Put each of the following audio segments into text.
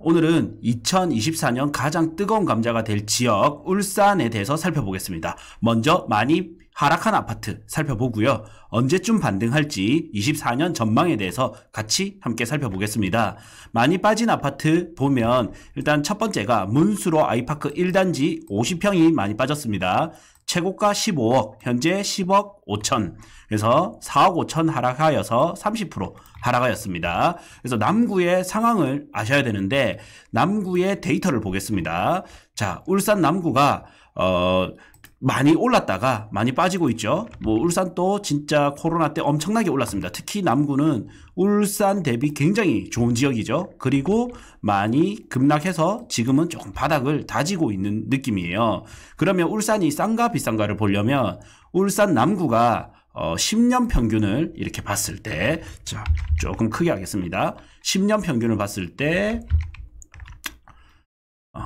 오늘은 2024년 가장 뜨거운 감자가 될 지역 울산에 대해서 살펴보겠습니다. 먼저 많이 하락한 아파트 살펴보고요. 언제쯤 반등할지 24년 전망에 대해서 같이 함께 살펴보겠습니다. 많이 빠진 아파트 보면 일단 첫 번째가 문수로 아이파크 1단지 50평이 많이 빠졌습니다. 최고가 15억, 현재 10억 5천. 그래서 4억 5천 하락하여서 30% 하락하였습니다. 그래서 남구의 상황을 아셔야 되는데 남구의 데이터를 보겠습니다. 자, 울산 남구가 어 많이 올랐다가 많이 빠지고 있죠. 뭐 울산도 진짜 코로나 때 엄청나게 올랐습니다. 특히 남구는 울산 대비 굉장히 좋은 지역이죠. 그리고 많이 급락해서 지금은 조금 바닥을 다지고 있는 느낌이에요. 그러면 울산이 싼가 비싼가를 보려면 울산 남구가 어, 10년 평균을 이렇게 봤을 때, 자, 조금 크게 하겠습니다. 10년 평균을 봤을 때, 어,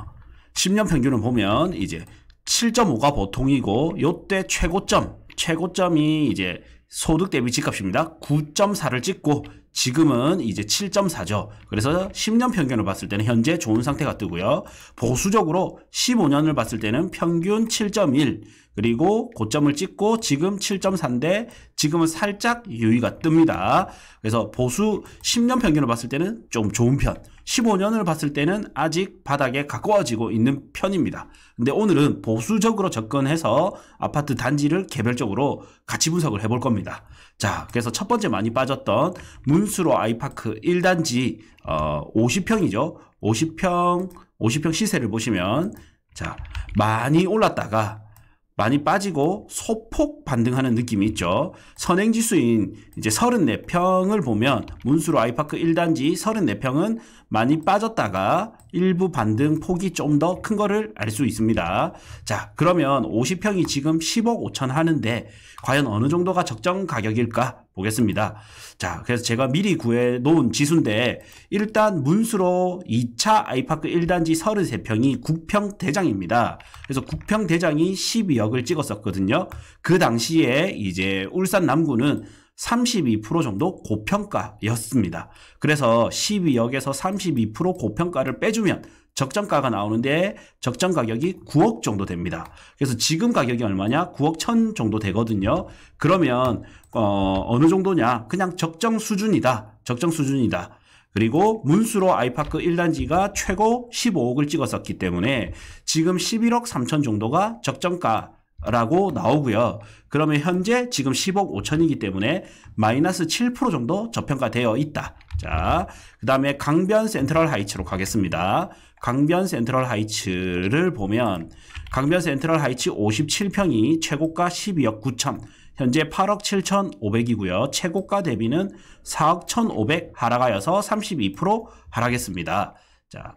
10년 평균을 보면 이제 7.5가 보통이고 요때 최고점 최고점이 이제 소득 대비 집값입니다. 9.4를 찍고 지금은 이제 7.4죠. 그래서 10년 평균을 봤을 때는 현재 좋은 상태가 뜨고요. 보수적으로 15년을 봤을 때는 평균 7.1, 그리고 고점을 찍고 지금 7.4인데 지금은 살짝 유의가 뜹니다. 그래서 보수 10년 평균을 봤을 때는 좀 좋은 편, 15년을 봤을 때는 아직 바닥에 가까워지고 있는 편입니다. 근데 오늘은 보수적으로 접근해서 아파트 단지를 개별적으로 같이 분석을 해볼 겁니다. 자, 그래서 첫 번째 많이 빠졌던 문수로 아이파크 1단지 어, 50평이죠. 50평 50평 시세를 보시면 자 많이 올랐다가 많이 빠지고 소폭 반등하는 느낌이 있죠. 선행지수인 이제 34평을 보면 문수로 아이파크 1단지 34평은 많이 빠졌다가 일부 반등 폭이 좀 더 큰 거를 알 수 있습니다. 자 그러면 50평이 지금 10억 5천 하는데 과연 어느 정도가 적정 가격일까? 보겠습니다. 자, 그래서 제가 미리 구해 놓은 지수인데 일단 문수로 2차 아이파크 1단지 33평이 국평 대장입니다. 그래서 국평 대장이 12억을 찍었었거든요. 그 당시에 이제 울산 남구는 32% 정도 고평가였습니다. 그래서 12억에서 32% 고평가를 빼주면 적정가가 나오는데 적정 가격이 9억 정도 됩니다. 그래서 지금 가격이 얼마냐? 9억 천 정도 되거든요. 그러면 어, 어느 정도냐? 그냥 적정 수준이다. 적정 수준이다. 그리고 문수로 아이파크 1단지가 최고 15억을 찍었었기 때문에 지금 11억 3천 정도가 적정가 라고 나오고요. 그러면 현재 지금 10억 5천이기 때문에 마이너스 7% 정도 저평가되어 있다. 자, 그 다음에 강변 센트럴 하이츠로 가겠습니다. 강변 센트럴 하이츠를 보면 강변 센트럴 하이츠 57평이 최고가 12억 9천 현재 8억 7천5백이고요 최고가 대비는 4억 1,500 하락하여서 32% 하락했습니다. 자,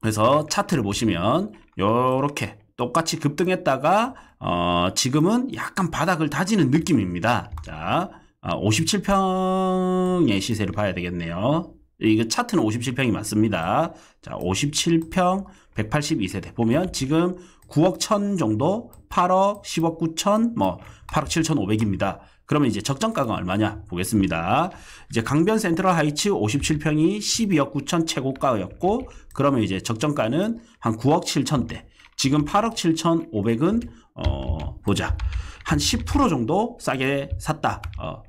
그래서 차트를 보시면 요렇게 똑같이 급등했다가 어 지금은 약간 바닥을 다지는 느낌입니다. 자, 57평의 아, 시세를 봐야 되겠네요. 이거 차트는 57평이 맞습니다. 자, 57평 182세대 보면 지금 9억 1000 정도, 8억 10억 9천, 뭐 8억 7500입니다. 그러면 이제 적정가가 얼마냐 보겠습니다. 이제 강변 센트럴 하이츠 57평이 12억 9천 최고가였고 그러면 이제 적정가는 한 9억 7천대. 지금 8억 7천5백은 어, 보자. 한 10% 정도 싸게 샀다. 어,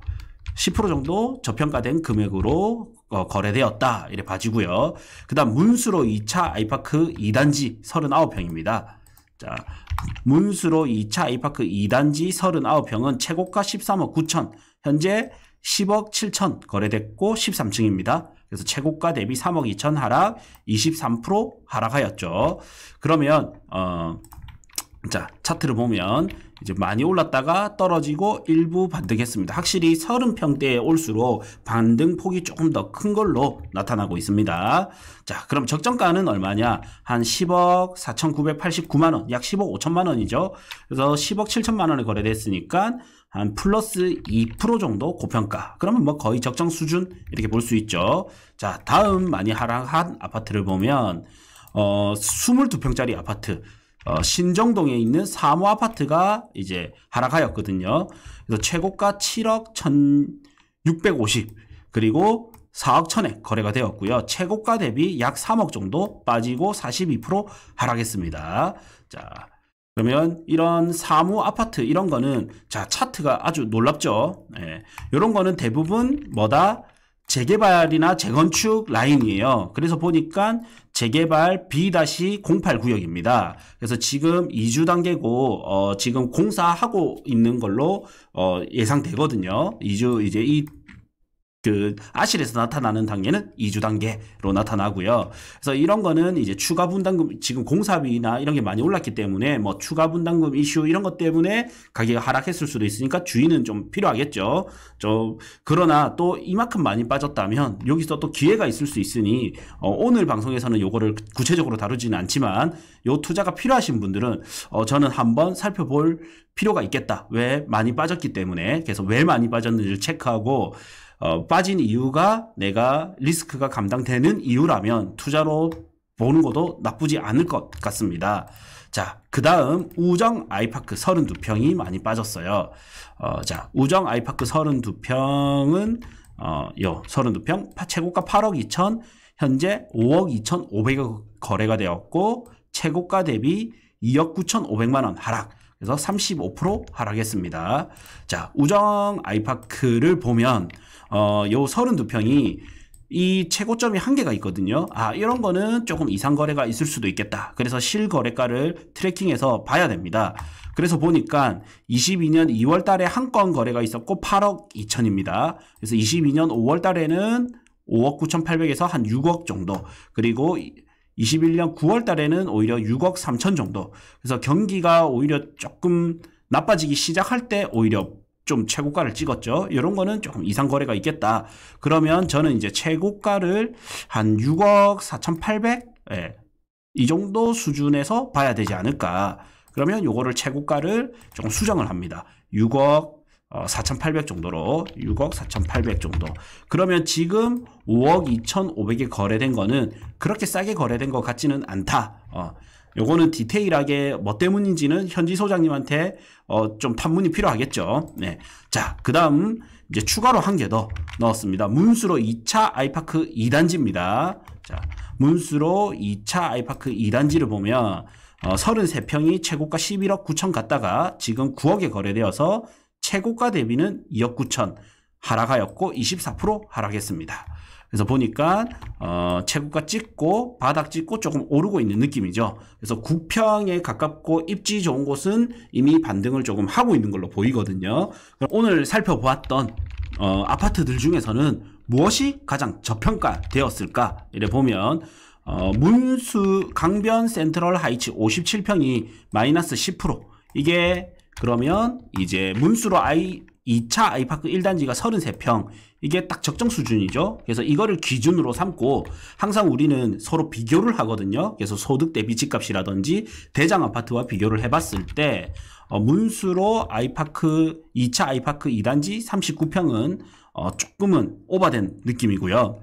10% 정도 저평가된 금액으로 어, 거래되었다. 이래 봐주고요그 다음 문수로 2차 아이파크 2단지 39평입니다. 자, 문수로 2차 아이파크 2단지 39평은 최고가 13억 9천, 현재 10억 7천 거래됐고 13층입니다. 그래서 최고가 대비 3억 2천 하락 23% 하락하였죠. 그러면 어, 자 차트를 보면 이제 많이 올랐다가 떨어지고 일부 반등했습니다. 확실히 30평대에 올수록 반등폭이 조금 더 큰 걸로 나타나고 있습니다. 자, 그럼 적정가는 얼마냐? 한 10억 4,989만 원, 약 10억 5천만 원이죠. 그래서 10억 7천만 원에 거래됐으니까 한 플러스 2% 정도 고평가. 그러면 뭐 거의 적정 수준 이렇게 볼 수 있죠. 자, 다음 많이 하락한 아파트를 보면 어 22평짜리 아파트 어, 신정동에 있는 사모 아파트가 이제 하락하였거든요. 그래서 최고가 7억 1,650 그리고 4억 천에 거래가 되었고요. 최고가 대비 약 3억 정도 빠지고 42% 하락했습니다. 자, 그러면 이런 사무 아파트 이런 거는 자 차트가 아주 놀랍죠. 예, 이런 거는 대부분 뭐다 재개발이나 재건축 라인이에요. 그래서 보니까 재개발 B-08 구역입니다. 그래서 지금 2주 단계고 어, 지금 공사하고 있는 걸로 어, 예상되거든요. 2주 이제 이그 아실에서 나타나는 단계는 2주 단계로 나타나고요. 그래서 이런 거는 이제 추가 분담금 지금 공사비나 이런 게 많이 올랐기 때문에 뭐 추가 분담금 이슈 이런 것 때문에 가격이 하락했을 수도 있으니까 주의는 좀 필요하겠죠. 좀 그러나 또 이만큼 많이 빠졌다면 여기서 또 기회가 있을 수 있으니 어 오늘 방송에서는 요거를 구체적으로 다루지는 않지만 요 투자가 필요하신 분들은 어 저는 한번 살펴볼 필요가 있겠다. 왜 많이 빠졌기 때문에 그래서 왜 많이 빠졌는지를 체크하고 어, 빠진 이유가 내가 리스크가 감당되는 이유라면 투자로 보는 것도 나쁘지 않을 것 같습니다. 자, 그 다음 우정 아이파크 32평이 많이 빠졌어요. 어, 자, 우정 아이파크 32평은 어, 요 32평 최고가 8억 2천 현재 5억 2천 5백억 거래가 되었고 최고가 대비 2억 9천 5백만 원 하락. 그래서 35% 하락했습니다. 자, 우정 아이파크를 보면 어, 요 32평이 이 최고점이 한계가 있거든요. 아, 이런 거는 조금 이상 거래가 있을 수도 있겠다. 그래서 실거래가를 트래킹해서 봐야 됩니다. 그래서 보니까 22년 2월 달에 한 건 거래가 있었고 8억 2천입니다. 그래서 22년 5월 달에는 5억 9,800에서 한 6억 정도. 그리고 21년 9월 달에는 오히려 6억 3천 정도. 그래서 경기가 오히려 조금 나빠지기 시작할 때 오히려 좀 최고가를 찍었죠. 이런 거는 조금 이상 거래가 있겠다. 그러면 저는 이제 최고가를 한 6억 4,800? 예. 이 정도 수준에서 봐야 되지 않을까. 그러면 요거를 최고가를 조금 수정을 합니다. 6억 4,800 어, 정도로 6억 4,800 정도 그러면 지금 5억 2,500에 거래된 거는 그렇게 싸게 거래된 것 같지는 않다 어, 요거는 디테일하게 뭐 때문인지는 현지 소장님한테 어, 좀 탐문이 필요하겠죠 네. 자그 다음 이제 추가로 한 개 더 넣었습니다 문수로 2차 아이파크 2단지입니다 자 문수로 2차 아이파크 2단지를 보면 어, 33평이 최고가 11억 9천 갔다가 지금 9억에 거래되어서 최고가 대비는 2억 9천 하락하였고 24% 하락했습니다. 그래서 보니까 어, 최고가 찍고 바닥 찍고 조금 오르고 있는 느낌이죠. 그래서 구평에 가깝고 입지 좋은 곳은 이미 반등을 조금 하고 있는 걸로 보이거든요. 오늘 살펴보았던 어, 아파트들 중에서는 무엇이 가장 저평가되었을까? 이래 보면 어, 문수 강변 센트럴 하이츠 57평이 마이너스 10% 이게 그러면 이제 문수로 아이 2차 아이파크 1단지가 33평 이게 딱 적정 수준이죠 그래서 이거를 기준으로 삼고 항상 우리는 서로 비교를 하거든요 그래서 소득 대비 집값이라든지 대장 아파트와 비교를 해봤을 때 어, 문수로 아이파크 2차 아이파크 2단지 39평은 어, 조금은 오버된 느낌이고요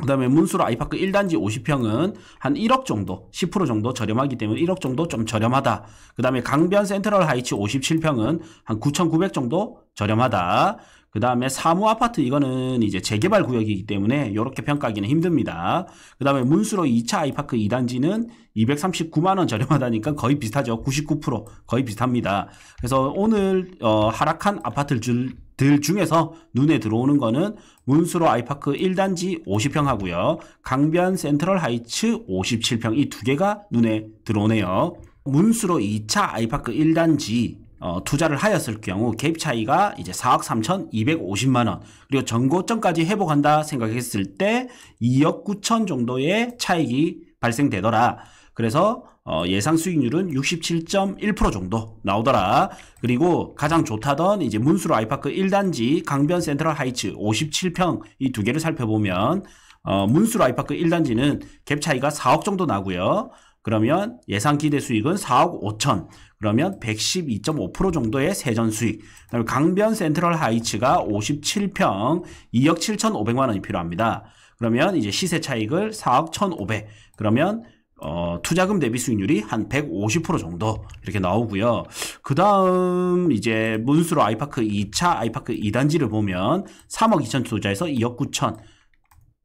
그 다음에 문수로 아이파크 1단지 50평은 한 1억 정도, 10% 정도 저렴하기 때문에 1억 정도 좀 저렴하다. 그 다음에 강변 센트럴 하이츠 57평은 한 9,900 정도 저렴하다. 그 다음에 사무 아파트 이거는 이제 재개발 구역이기 때문에 이렇게 평가하기는 힘듭니다. 그 다음에 문수로 2차 아이파크 2단지는 239만원 저렴하다니까 거의 비슷하죠. 99% 거의 비슷합니다. 그래서 오늘 어, 하락한 아파트를 줄들 중에서 눈에 들어오는 거는 문수로 아이파크 1단지 50평 하고요. 강변 센트럴 하이츠 57평 이 두 개가 눈에 들어오네요. 문수로 2차 아이파크 1단지 어, 투자를 하였을 경우 갭 차이가 이제 4억 3,250만 원 그리고 전고점까지 회복한다 생각했을 때 2억 9천 정도의 차익이 발생되더라. 그래서 어, 예상 수익률은 67.1% 정도 나오더라. 그리고 가장 좋다던 이제 문수로 아이파크 1단지 강변 센트럴 하이츠 57평 이 두 개를 살펴보면 어, 문수로 아이파크 1단지는 갭 차이가 4억 정도 나고요. 그러면 예상 기대 수익은 4억 5천. 그러면 112.5% 정도의 세전 수익. 그다음에 강변 센트럴 하이츠가 57평 2억 7,500만 원이 필요합니다. 그러면 이제 시세 차익을 4억 1,500. 그러면 어, 투자금 대비 수익률이 한 150% 정도 이렇게 나오고요. 그 다음 이제 문수로 아이파크 2차 아이파크 2단지를 보면 3억 2천 투자에서 2억 9천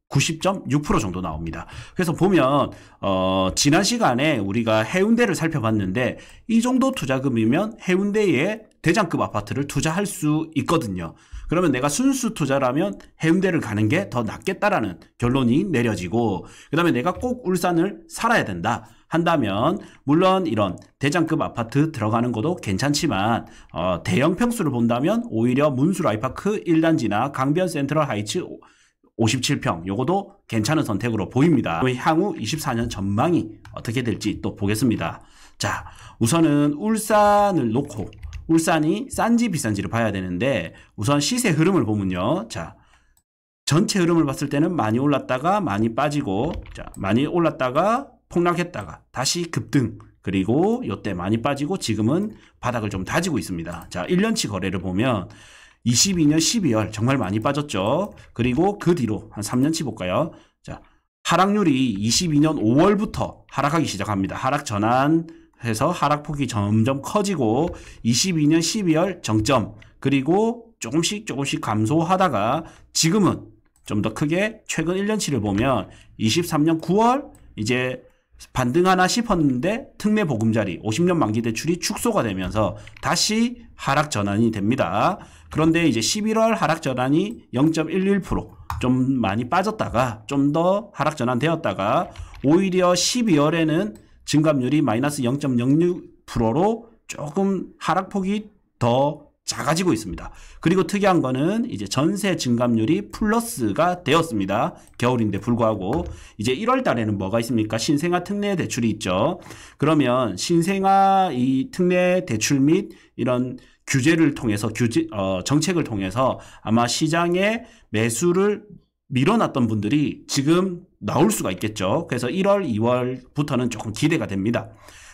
90.6% 정도 나옵니다. 그래서 보면 어, 지난 시간에 우리가 해운대를 살펴봤는데 이 정도 투자금이면 해운대에 대장급 아파트를 투자할 수 있거든요. 그러면 내가 순수 투자라면 해운대를 가는 게 더 낫겠다라는 결론이 내려지고 그 다음에 내가 꼭 울산을 살아야 된다 한다면 물론 이런 대장급 아파트 들어가는 것도 괜찮지만 어, 대형 평수를 본다면 오히려 문수 라이파크 1단지나 강변 센트럴 하이츠 57평 요거도 괜찮은 선택으로 보입니다. 그 향후 24년 전망이 어떻게 될지 또 보겠습니다. 자 우선은 울산을 놓고 울산이 싼지 비싼지를 봐야 되는데 우선 시세 흐름을 보면요. 자, 전체 흐름을 봤을 때는 많이 올랐다가 많이 빠지고 자, 많이 올랐다가 폭락했다가 다시 급등 그리고 요때 많이 빠지고 지금은 바닥을 좀 다지고 있습니다. 자, 1년치 거래를 보면 22년 12월 정말 많이 빠졌죠. 그리고 그 뒤로 한 3년치 볼까요? 자, 하락률이 22년 5월부터 하락하기 시작합니다. 하락 전환 해서 하락폭이 점점 커지고 22년 12월 정점 그리고 조금씩 조금씩 감소하다가 지금은 좀 더 크게 최근 1년치를 보면 23년 9월 이제 반등하나 싶었는데 특례 보금자리 50년 만기 대출이 축소가 되면서 다시 하락 전환이 됩니다. 그런데 이제 11월 하락 전환이 0.11%좀 많이 빠졌다가 좀 더 하락 전환되었다가 오히려 12월에는 증감률이 마이너스 0.06%로 조금 하락폭이 더 작아지고 있습니다. 그리고 특이한 거는 이제 전세 증감률이 플러스가 되었습니다. 겨울인데 불구하고 이제 1월 달에는 뭐가 있습니까? 신생아 특례 대출이 있죠. 그러면 신생아 이 특례 대출 및 이런 규제를 통해서 규제 어, 정책을 통해서 아마 시장에 매수를 밀어놨던 분들이 지금 나올 수가 있겠죠. 그래서 1월, 2월부터는 조금 기대가 됩니다.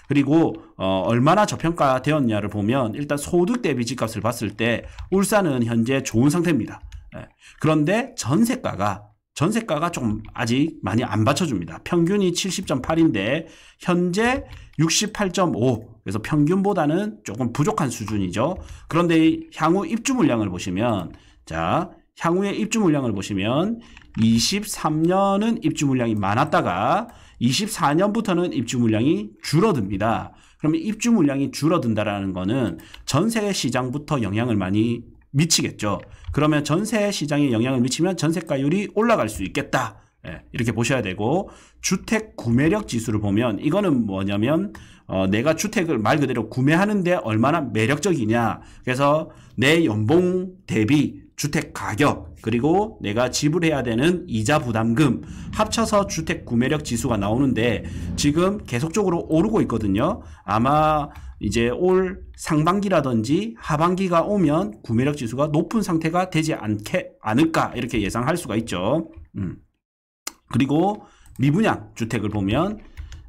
그리고 어, 얼마나 저평가 되었냐를 보면 일단 소득 대비 집값을 봤을 때 울산은 현재 좋은 상태입니다. 예. 그런데 전세가가 전세가가 조금 아직 많이 안 받쳐줍니다. 평균이 70.8인데 현재 68.5 그래서 평균보다는 조금 부족한 수준이죠. 그런데 향후 입주 물량을 보시면 자 향후에 입주 물량을 보시면 23년은 입주 물량이 많았다가 24년부터는 입주 물량이 줄어듭니다. 그러면 입주 물량이 줄어든다라는 거는 전세 시장부터 영향을 많이 미치겠죠. 그러면 전세 시장에 영향을 미치면 전세가율이 올라갈 수 있겠다. 예, 이렇게 보셔야 되고 주택 구매력 지수를 보면 이거는 뭐냐면 어, 내가 주택을 말 그대로 구매하는데 얼마나 매력적이냐 그래서 내 연봉 대비 주택 가격 그리고 내가 지불해야 되는 이자 부담금 합쳐서 주택 구매력 지수가 나오는데 지금 계속적으로 오르고 있거든요 아마 이제 올 상반기라든지 하반기가 오면 구매력 지수가 높은 상태가 되지 않게 않을까 이렇게 예상할 수가 있죠 음. 그리고 미분양 주택을 보면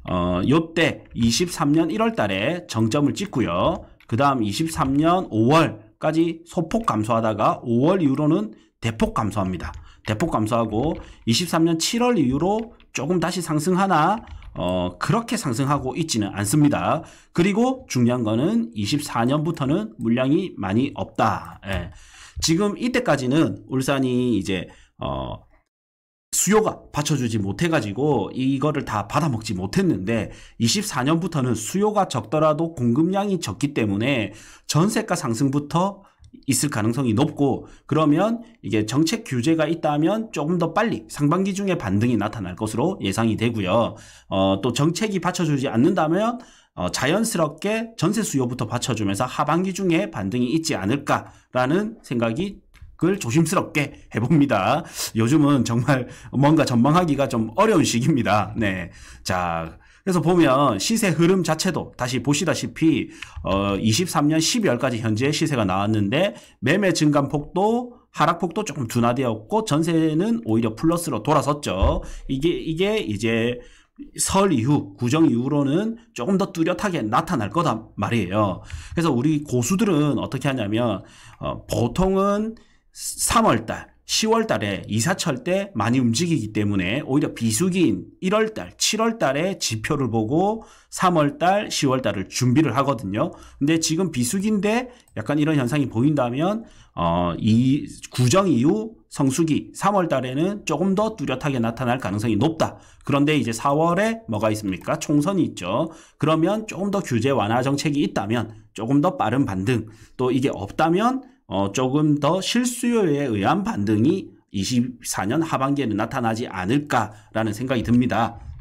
어, 요때 23년 1월 달에 정점을 찍고요. 그 다음 23년 5월까지 소폭 감소하다가 5월 이후로는 대폭 감소합니다. 대폭 감소하고 23년 7월 이후로 조금 다시 상승하나 어, 그렇게 상승하고 있지는 않습니다. 그리고 중요한 거는 24년부터는 물량이 많이 없다. 예. 지금 이때까지는 울산이 이제 어, 수요가 받쳐주지 못해가지고 이거를 다 받아먹지 못했는데 24년부터는 수요가 적더라도 공급량이 적기 때문에 전세가 상승부터 있을 가능성이 높고 그러면 이게 정책 규제가 있다면 조금 더 빨리 상반기 중에 반등이 나타날 것으로 예상이 되고요. 어, 또 정책이 받쳐주지 않는다면 어, 자연스럽게 전세 수요부터 받쳐주면서 하반기 중에 반등이 있지 않을까라는 생각이 그걸 조심스럽게 해봅니다. 요즘은 정말 뭔가 전망하기가 좀 어려운 시기입니다. 네. 자, 그래서 보면 시세 흐름 자체도 다시 보시다시피 어 23년 12월까지 현재 시세가 나왔는데 매매 증감폭도 하락폭도 조금 둔화되었고 전세는 오히려 플러스로 돌아섰죠. 이게 이게 이제 설 이후 구정 이후로는 조금 더 뚜렷하게 나타날 거다 말이에요. 그래서 우리 고수들은 어떻게 하냐면 어 보통은 3월달, 10월달에 이사철 때 많이 움직이기 때문에 오히려 비수기인 1월달, 7월달에 지표를 보고 3월달, 10월달을 준비를 하거든요. 근데 지금 비수기인데 약간 이런 현상이 보인다면 어, 이 구정 이후 성수기 3월 달에는 조금 더 뚜렷하게 나타날 가능성이 높다. 그런데 이제 4월에 뭐가 있습니까? 총선이 있죠. 그러면 조금 더 규제 완화 정책이 있다면 조금 더 빠른 반등 또 이게 없다면 어, 조금 더 실수요에 의한 반등이 24년 하반기에는 나타나지 않을까라는 생각이 듭니다.